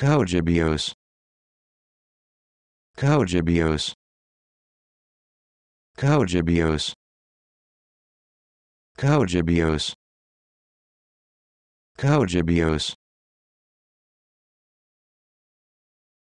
Kaujibios. Kaujibios. Kaujibios. Kaujibios. Kaujibios.